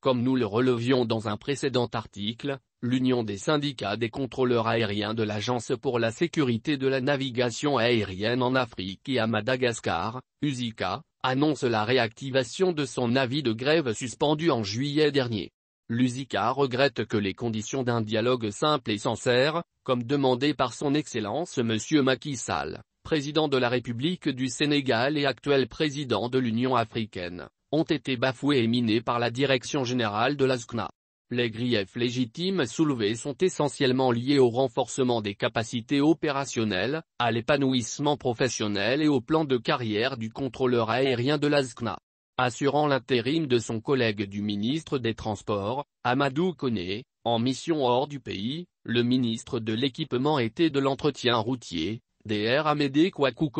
Comme nous le relevions dans un précédent article, l'Union des syndicats des contrôleurs aériens de l'Agence pour la sécurité de la navigation aérienne en Afrique et à Madagascar, USICA, annonce la réactivation de son avis de grève suspendu en juillet dernier. L'USICA regrette que les conditions d'un dialogue simple et sincère, comme demandé par son Excellence M. Macky Sall, président de la République du Sénégal et actuel président de l'Union africaine, ont été bafoués et minés par la direction générale de l'ASCNA. Les griefs légitimes soulevés sont essentiellement liés au renforcement des capacités opérationnelles, à l'épanouissement professionnel et au plan de carrière du contrôleur aérien de l'ASCNA. Assurant l'intérim de son collègue du ministre des Transports, Amadou Kone, en mission hors du pays, le ministre de l'équipement était de l'entretien routier, DR Amédée Kouakou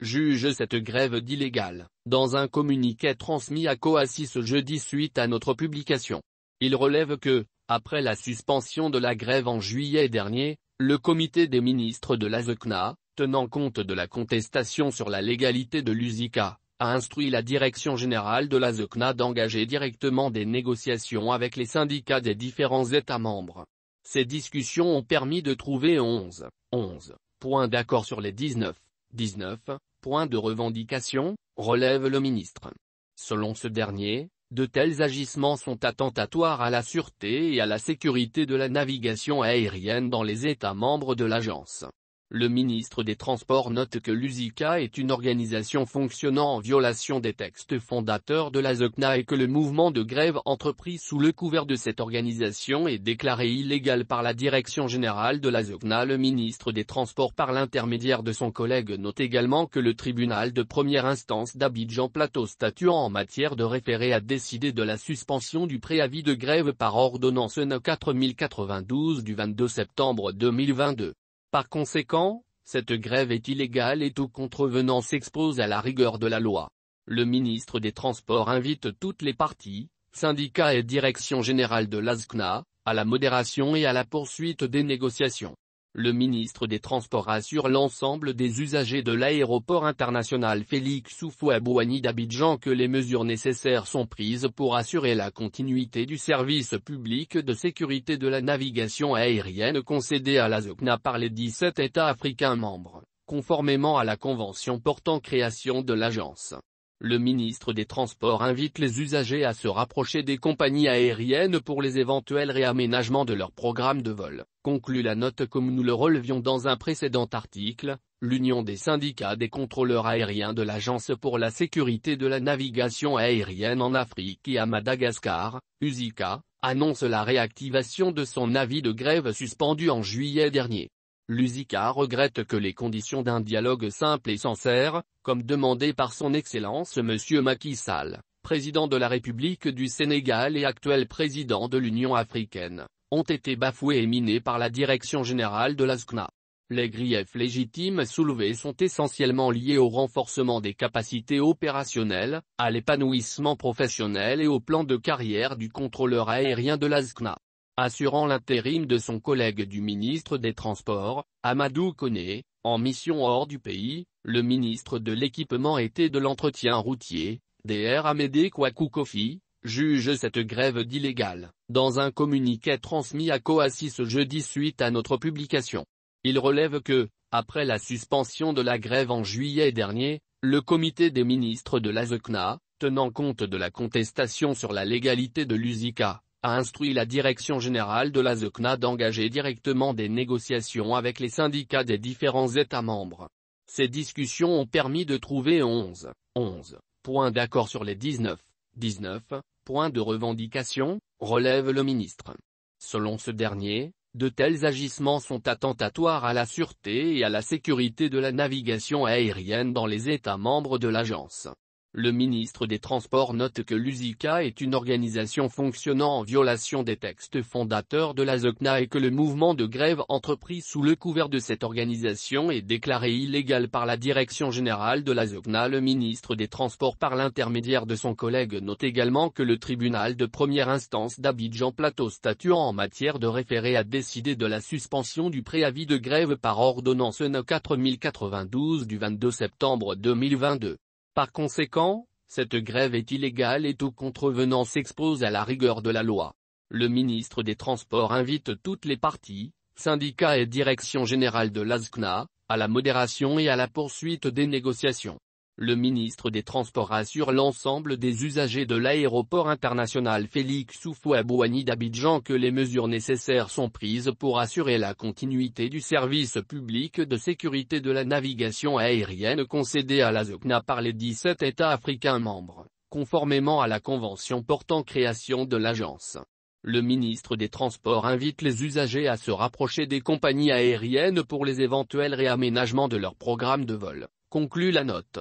juge cette grève d'illégale, dans un communiqué transmis à Coassis ce jeudi suite à notre publication. Il relève que, après la suspension de la grève en juillet dernier, le comité des ministres de la l'AZECNA, tenant compte de la contestation sur la légalité de l'USICA, a instruit la direction générale de la l'AZECNA d'engager directement des négociations avec les syndicats des différents États membres. Ces discussions ont permis de trouver 11, 11 points d'accord sur les 19. 19. Point de revendication, relève le ministre. Selon ce dernier, de tels agissements sont attentatoires à la sûreté et à la sécurité de la navigation aérienne dans les États membres de l'agence. Le ministre des Transports note que l'USICA est une organisation fonctionnant en violation des textes fondateurs de la ZOCNA et que le mouvement de grève entrepris sous le couvert de cette organisation est déclaré illégal par la Direction Générale de la ZOCNA. Le ministre des Transports par l'intermédiaire de son collègue note également que le tribunal de première instance d'Abidjan Plateau statuant en matière de référé a décidé de la suspension du préavis de grève par ordonnance No 4092 du 22 septembre 2022. Par conséquent, cette grève est illégale et tout contrevenant s'expose à la rigueur de la loi. Le ministre des Transports invite toutes les parties, syndicats et direction générale de l'ASCNA, à la modération et à la poursuite des négociations. Le ministre des Transports assure l'ensemble des usagers de l'aéroport international Félix houphouët Bouani d'Abidjan que les mesures nécessaires sont prises pour assurer la continuité du service public de sécurité de la navigation aérienne concédé à la ZOCNA par les 17 États africains membres, conformément à la convention portant création de l'agence. Le ministre des Transports invite les usagers à se rapprocher des compagnies aériennes pour les éventuels réaménagements de leur programme de vol. Conclut la note comme nous le relevions dans un précédent article, l'Union des syndicats des contrôleurs aériens de l'Agence pour la sécurité de la navigation aérienne en Afrique et à Madagascar, USICA, annonce la réactivation de son avis de grève suspendu en juillet dernier. Lusica regrette que les conditions d'un dialogue simple et sincère, comme demandé par son Excellence M. Macky Sall, président de la République du Sénégal et actuel président de l'Union africaine, ont été bafouées et minées par la direction générale de l'ASCNA. Les griefs légitimes soulevés sont essentiellement liés au renforcement des capacités opérationnelles, à l'épanouissement professionnel et au plan de carrière du contrôleur aérien de l'ASCNA assurant l'intérim de son collègue du ministre des Transports, Amadou Koné, en mission hors du pays, le ministre de l'équipement et de l'entretien routier, DR Amédée Kouakou Kofi, juge cette grève d'illégale, dans un communiqué transmis à Coassi ce jeudi suite à notre publication. Il relève que, après la suspension de la grève en juillet dernier, le comité des ministres de l'AZECNA, tenant compte de la contestation sur la légalité de l'USICA, a instruit la direction générale de la ZECNA d'engager directement des négociations avec les syndicats des différents États membres. Ces discussions ont permis de trouver 11, 11 points d'accord sur les 19, 19 points de revendication, relève le ministre. Selon ce dernier, de tels agissements sont attentatoires à la sûreté et à la sécurité de la navigation aérienne dans les États membres de l'agence. Le ministre des Transports note que l'USICA est une organisation fonctionnant en violation des textes fondateurs de la ZOCNA et que le mouvement de grève entrepris sous le couvert de cette organisation est déclaré illégal par la direction générale de la ZOCNA. Le ministre des Transports par l'intermédiaire de son collègue note également que le tribunal de première instance d'Abidjan Plateau statuant en matière de référé a décidé de la suspension du préavis de grève par ordonnance No 4092 du 22 septembre 2022. Par conséquent, cette grève est illégale et tout contrevenant s'expose à la rigueur de la loi. Le ministre des Transports invite toutes les parties, syndicats et direction générale de l'ASCNA, à la modération et à la poursuite des négociations. Le ministre des Transports assure l'ensemble des usagers de l'aéroport international Félix Houphouët-Boigny d'Abidjan que les mesures nécessaires sont prises pour assurer la continuité du service public de sécurité de la navigation aérienne concédé à la ZOCNA par les 17 États africains membres, conformément à la convention portant création de l'agence. Le ministre des Transports invite les usagers à se rapprocher des compagnies aériennes pour les éventuels réaménagements de leur programme de vol, conclut la note.